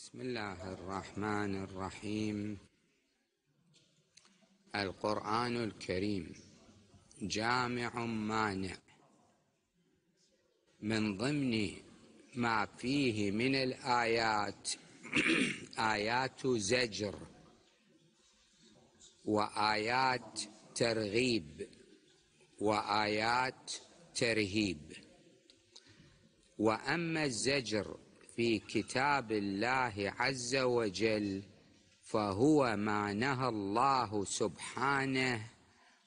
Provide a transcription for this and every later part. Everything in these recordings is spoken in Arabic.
بسم الله الرحمن الرحيم القرآن الكريم جامع مانع من ضمن ما فيه من الآيات آيات زجر وآيات ترغيب وآيات ترهيب وأما الزجر في كتاب الله عز وجل فهو ما نهى الله سبحانه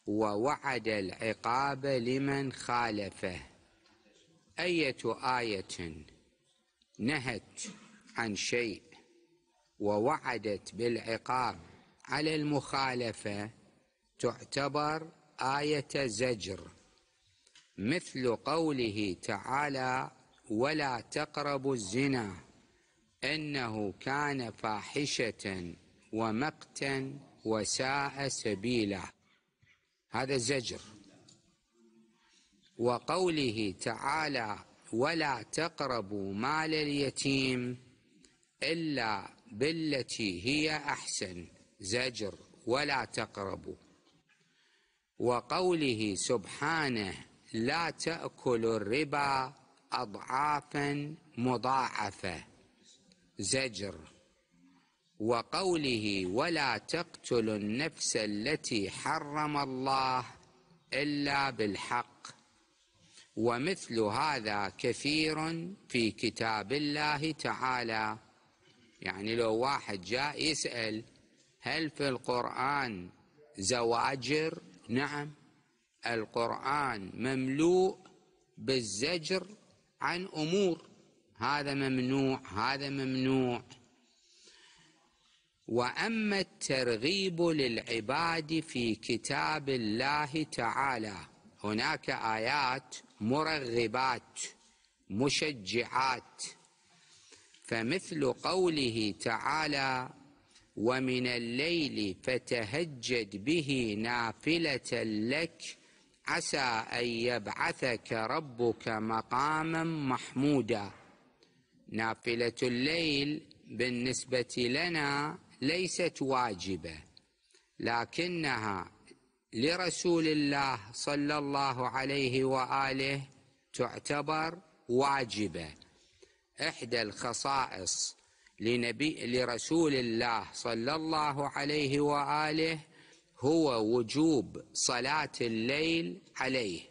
ووعد العقاب لمن خالفه أية آية نهت عن شيء ووعدت بالعقاب على المخالفة تعتبر آية زجر مثل قوله تعالى ولا تقربوا الزنا انه كان فاحشه ومقتا وساء سبيلا هذا زجر وقوله تعالى ولا تقربوا مال اليتيم الا بالتي هي احسن زجر ولا تقربوا وقوله سبحانه لا تاكلوا الربا أضعافا مضاعفة زجر وقوله ولا تقتل النفس التي حرم الله إلا بالحق ومثل هذا كثير في كتاب الله تعالى يعني لو واحد جاء يسأل هل في القرآن زواجر نعم القرآن مملوء بالزجر عن أمور هذا ممنوع هذا ممنوع وأما الترغيب للعباد في كتاب الله تعالى هناك آيات مرغبات مشجعات فمثل قوله تعالى ومن الليل فتهجد به نافلة لك عسى ان يبعثك ربك مقاما محمودا نافله الليل بالنسبه لنا ليست واجبه لكنها لرسول الله صلى الله عليه واله تعتبر واجبه احدى الخصائص لنبي لرسول الله صلى الله عليه واله هو وجوب صلاة الليل عليه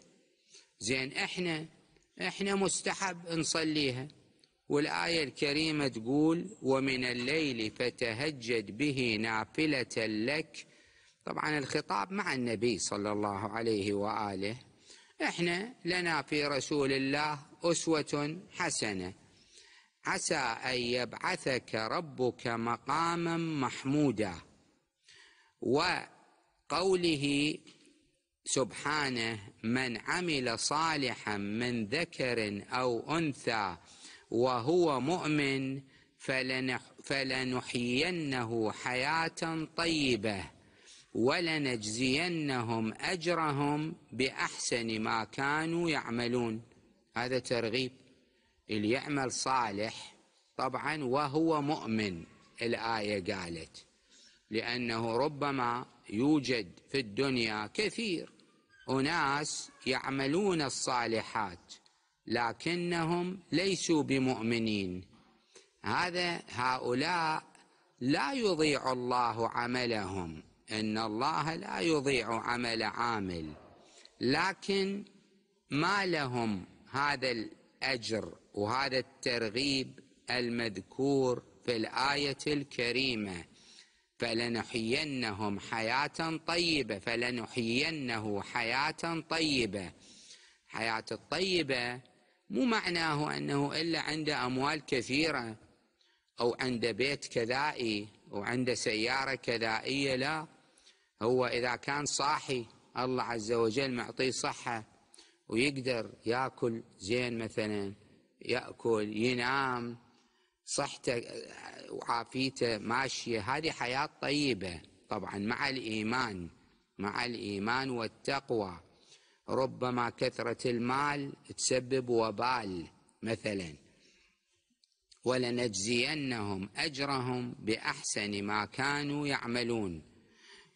زين احنا احنا مستحب نصليها والآية الكريمة تقول ومن الليل فتهجد به نافلة لك طبعا الخطاب مع النبي صلى الله عليه وآله احنا لنا في رسول الله أسوة حسنة عسى أن يبعثك ربك مقاما محمودا و قوله سبحانه من عمل صالحا من ذكر او انثى وهو مؤمن فلنحيينه حياه طيبه ولنجزينهم اجرهم باحسن ما كانوا يعملون هذا ترغيب اللي يعمل صالح طبعا وهو مؤمن الايه قالت لانه ربما يوجد في الدنيا كثير أناس يعملون الصالحات لكنهم ليسوا بمؤمنين هذا هؤلاء لا يضيع الله عملهم إن الله لا يضيع عمل عامل لكن ما لهم هذا الأجر وهذا الترغيب المذكور في الآية الكريمة فلنحيينهم حياة طيبة فلنحيينه حياة طيبة حياة الطيبة مو معناه أنه إلا عنده أموال كثيرة أو عنده بيت كذائي أو عنده سيارة كذائية لا هو إذا كان صاحي الله عز وجل معطيه صحة ويقدر يأكل زين مثلا يأكل ينام صحته وعافيته ماشية هذه حياة طيبة طبعا مع الإيمان مع الإيمان والتقوى ربما كثرة المال تسبب وبال مثلا ولنجزينهم أجرهم بأحسن ما كانوا يعملون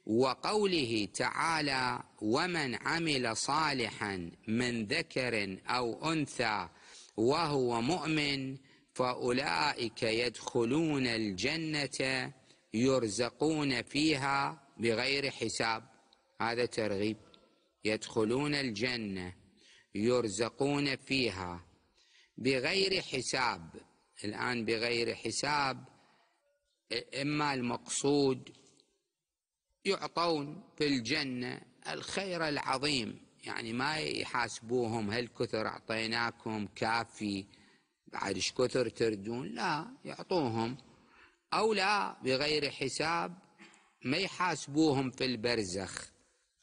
وقوله تعالى ومن عمل صالحا من ذكر أو أنثى وهو مؤمن فأولئك يدخلون الجنة يرزقون فيها بغير حساب هذا ترغيب يدخلون الجنة يرزقون فيها بغير حساب الآن بغير حساب إما المقصود يعطون في الجنة الخير العظيم يعني ما يحاسبوهم هل كثر أعطيناكم كافي بعد كثر تردون لا يعطوهم أو لا بغير حساب ما يحاسبوهم في البرزخ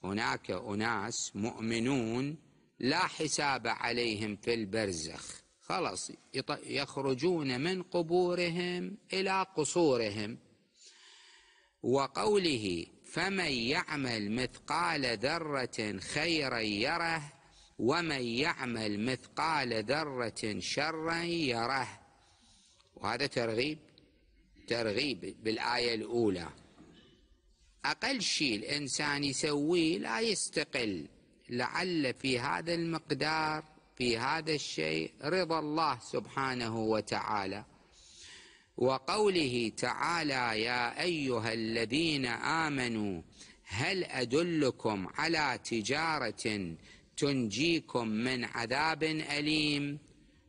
هناك أناس مؤمنون لا حساب عليهم في البرزخ خلاص يخرجون من قبورهم إلى قصورهم وقوله فمن يعمل مثقال ذرة خيرا يره ومن يعمل مثقال ذرة شرا يره وهذا ترغيب ترغيب بالآية الأولى أقل شيء الإنسان يسويه لا يستقل لعل في هذا المقدار في هذا الشيء رضا الله سبحانه وتعالى وقوله تعالى يا أيها الذين آمنوا هل أدلكم على تجارة تنجيكم من عذاب أليم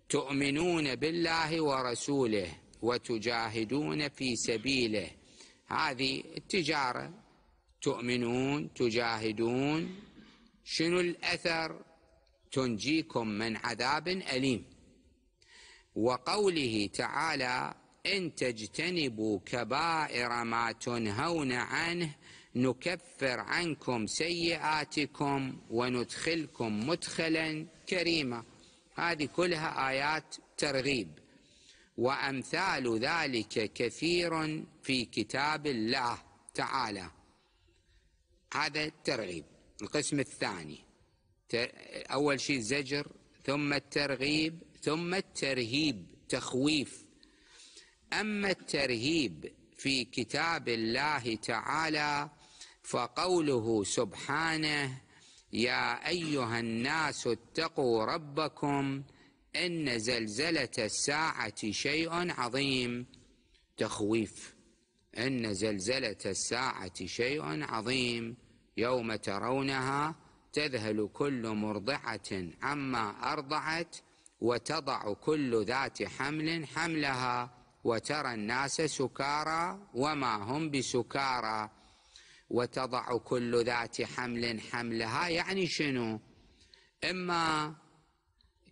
تؤمنون بالله ورسوله وتجاهدون في سبيله هذه التجارة تؤمنون تجاهدون شنو الأثر تنجيكم من عذاب أليم وقوله تعالى إن تجتنبوا كبائر ما تنهون عنه نكفر عنكم سيئاتكم وندخلكم مدخلا كريما هذه كلها آيات ترغيب وأمثال ذلك كثير في كتاب الله تعالى هذا الترغيب القسم الثاني أول شيء الزجر ثم الترغيب ثم الترهيب تخويف أما الترهيب في كتاب الله تعالى فقوله سبحانه يا ايها الناس اتقوا ربكم ان زلزله الساعه شيء عظيم تخويف ان زلزله الساعه شيء عظيم يوم ترونها تذهل كل مرضعه عما ارضعت وتضع كل ذات حمل حملها وترى الناس سكارى وما هم بسكارى وتضع كل ذات حمل حملها يعني شنو إما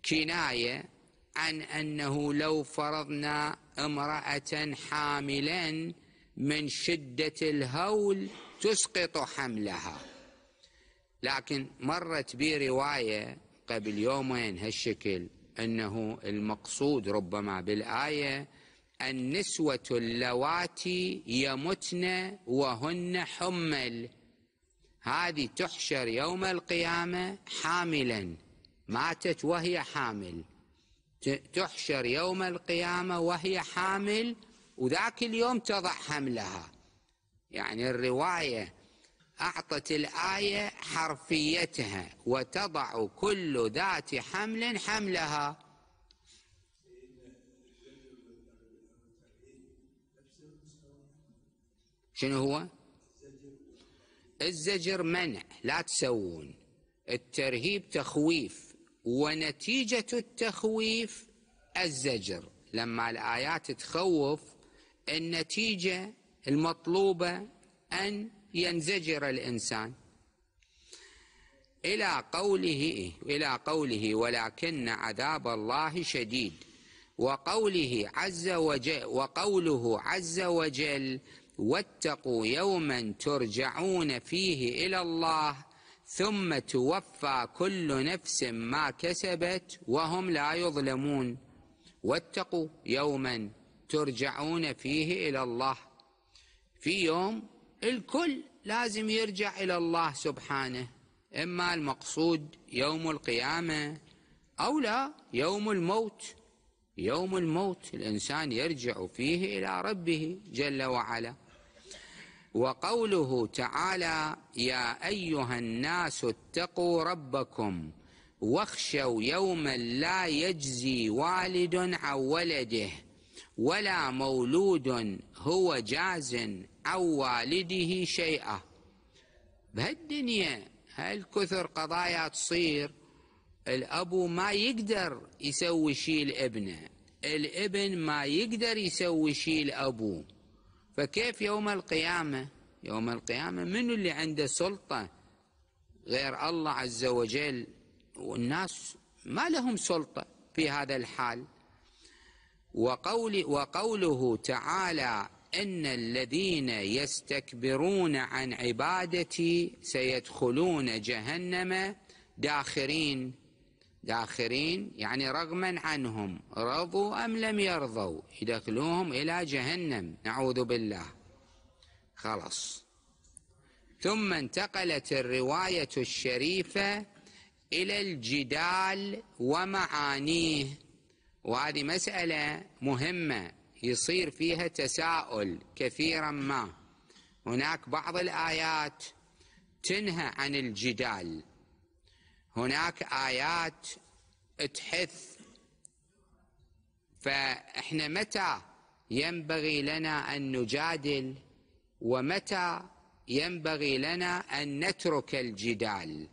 كناية عن أنه لو فرضنا امرأة حاملا من شدة الهول تسقط حملها لكن مرت بي رواية قبل يومين هالشكل أنه المقصود ربما بالآية النسوة اللواتي يمتن وهن حمل هذه تحشر يوم القيامة حاملا ماتت وهي حامل تحشر يوم القيامة وهي حامل وذاك اليوم تضع حملها يعني الرواية أعطت الآية حرفيتها وتضع كل ذات حمل حملها شنو هو الزجر منع لا تسوون الترهيب تخويف ونتيجة التخويف الزجر لما الآيات تخوف النتيجة المطلوبة أن ينزجر الإنسان إلى قوله إلى قوله ولكن عذاب الله شديد وقوله عز وجل وقوله عز وجل واتقوا يوما ترجعون فيه إلى الله ثم توفى كل نفس ما كسبت وهم لا يظلمون واتقوا يوما ترجعون فيه إلى الله في يوم الكل لازم يرجع إلى الله سبحانه إما المقصود يوم القيامة أو لا يوم الموت يوم الموت الإنسان يرجع فيه إلى ربه جل وعلا وقوله تعالى يا أيها الناس اتقوا ربكم واخشوا يوما لا يجزي والد عن ولده ولا مولود هو جاز عن والده شيئا بهالدنيا هالكثر قضايا تصير الأب ما يقدر يسوي شيء لابنه الابن ما يقدر يسوي شيء لأبوه فكيف يوم القيامة يوم القيامة من اللي عنده سلطة غير الله عز وجل والناس ما لهم سلطة في هذا الحال وقول وقوله تعالى إن الذين يستكبرون عن عبادتي سيدخلون جهنم داخرين داخرين يعني رغما عنهم رضوا أم لم يرضوا يدخلوهم إلى جهنم نعوذ بالله خلاص ثم انتقلت الرواية الشريفة إلى الجدال ومعانيه وهذه مسألة مهمة يصير فيها تساؤل كثيرا ما هناك بعض الآيات تنهى عن الجدال هناك آيات تحث فإحنا متى ينبغي لنا أن نجادل ومتى ينبغي لنا أن نترك الجدال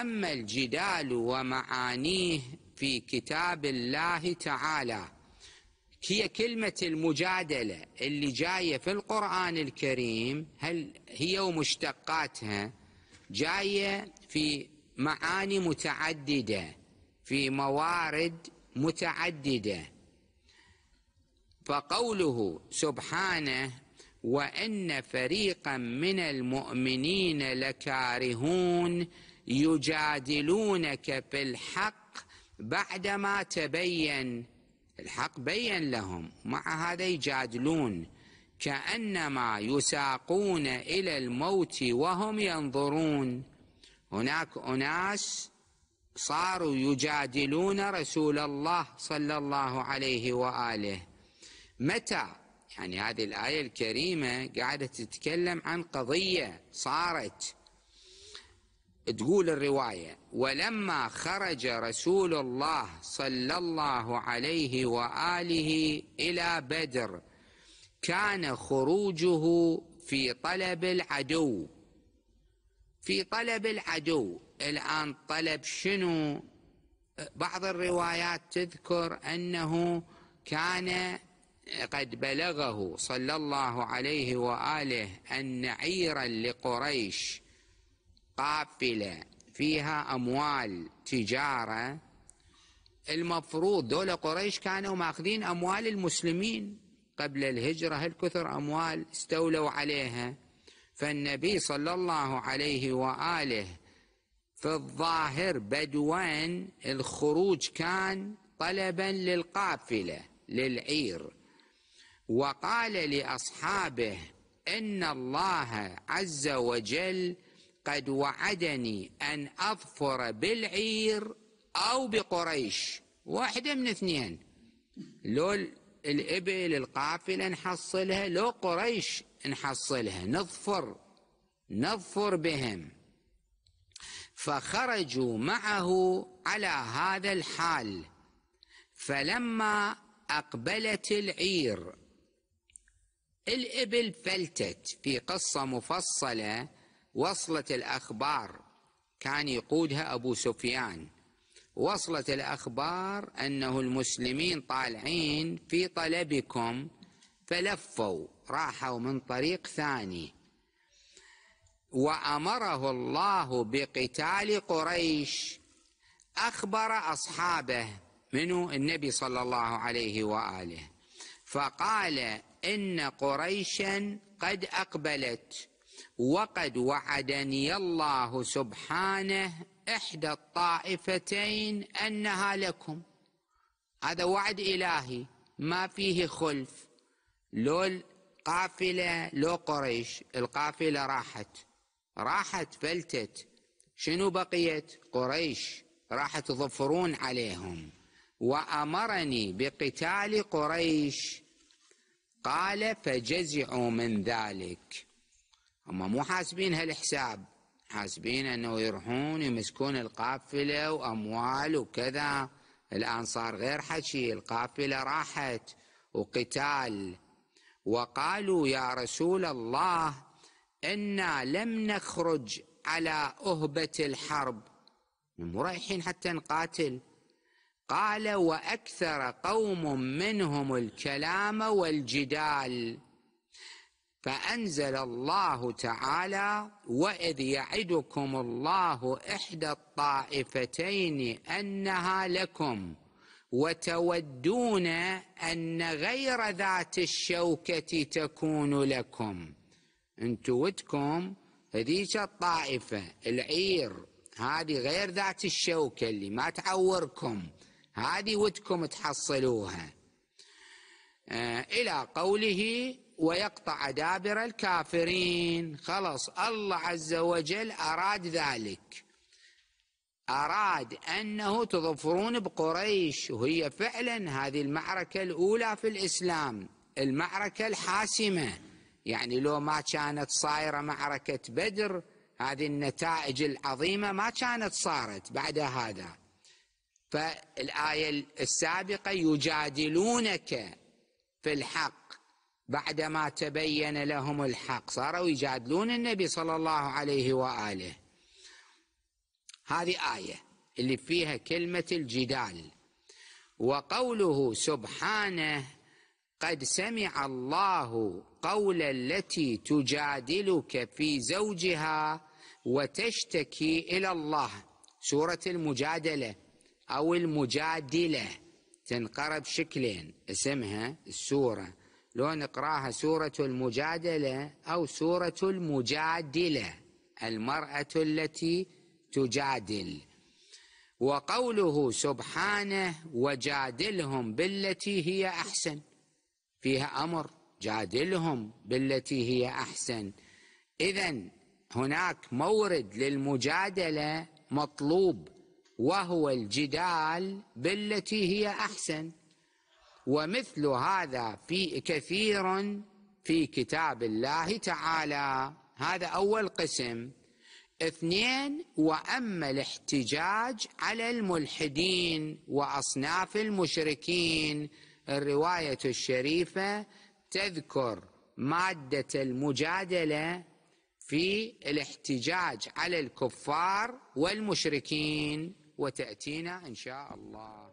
أما الجدال ومعانيه في كتاب الله تعالى هي كلمة المجادلة اللي جاية في القرآن الكريم هل هي ومشتقاتها جاية في معاني متعدده في موارد متعدده فقوله سبحانه وان فريقا من المؤمنين لكارهون يجادلونك في الحق بعدما تبين الحق بين لهم مع هذا يجادلون كانما يساقون الى الموت وهم ينظرون هناك أناس صاروا يجادلون رسول الله صلى الله عليه وآله متى يعني هذه الآية الكريمة قاعدة تتكلم عن قضية صارت تقول الرواية ولما خرج رسول الله صلى الله عليه وآله إلى بدر كان خروجه في طلب العدو في طلب العدو الآن طلب شنو بعض الروايات تذكر أنه كان قد بلغه صلى الله عليه وآله أن عيرا لقريش قافلة فيها أموال تجارة المفروض دول قريش كانوا ماخذين أموال المسلمين قبل الهجرة هل كثر أموال استولوا عليها فالنبي صلى الله عليه واله في الظاهر بدوان الخروج كان طلبا للقافله للعير وقال لاصحابه ان الله عز وجل قد وعدني ان اظفر بالعير او بقريش واحده من اثنين لو الابل القافله نحصلها لو قريش نحصلها نظفر نظفر بهم فخرجوا معه على هذا الحال فلما أقبلت العير الإبل فلتت في قصة مفصلة وصلت الأخبار كان يقودها أبو سفيان وصلت الأخبار أنه المسلمين طالعين في طلبكم فلفوا راحوا من طريق ثاني وامره الله بقتال قريش اخبر اصحابه منه النبي صلى الله عليه واله فقال ان قريشا قد اقبلت وقد وعدني الله سبحانه احدى الطائفتين انها لكم هذا وعد الهي ما فيه خلف لول قافلة لو قريش القافلة راحت راحت فلتت شنو بقيت قريش راح تظفرون عليهم وأمرني بقتال قريش قال فجزعوا من ذلك هم مو حاسبين هالحساب حاسبين أنه يروحون يمسكون القافلة وأموال وكذا الآن صار غير حكي القافلة راحت وقتال وقالوا يا رسول الله انا لم نخرج على اهبه الحرب مو رايحين حتى نقاتل قال واكثر قوم منهم الكلام والجدال فانزل الله تعالى واذ يعدكم الله احدى الطائفتين انها لكم وتودون أن غير ذات الشوكة تكون لكم أنتم ودكم هذيك الطائفة العير هذه غير ذات الشوكة اللي ما تعوركم هذه ودكم تحصلوها آه إلى قوله ويقطع دابر الكافرين خلص الله عز وجل أراد ذلك أراد أنه تظفرون بقريش وهي فعلا هذه المعركة الأولى في الإسلام المعركة الحاسمة يعني لو ما كانت صايرة معركة بدر هذه النتائج العظيمة ما كانت صارت بعد هذا فالآية السابقة يجادلونك في الحق بعدما تبين لهم الحق صاروا يجادلون النبي صلى الله عليه وآله هذه آية اللي فيها كلمة الجدال وقوله سبحانه قد سمع الله قول التي تجادلك في زوجها وتشتكي إلى الله سورة المجادلة أو المجادلة تنقرب شكلين اسمها السورة لو نقراها سورة المجادلة أو سورة المجادلة المرأة التي تجادل وقوله سبحانه وجادلهم بالتي هي احسن فيها امر جادلهم بالتي هي احسن اذا هناك مورد للمجادله مطلوب وهو الجدال بالتي هي احسن ومثل هذا في كثير في كتاب الله تعالى هذا اول قسم اثنين واما الاحتجاج على الملحدين واصناف المشركين الروايه الشريفه تذكر ماده المجادله في الاحتجاج على الكفار والمشركين وتاتينا ان شاء الله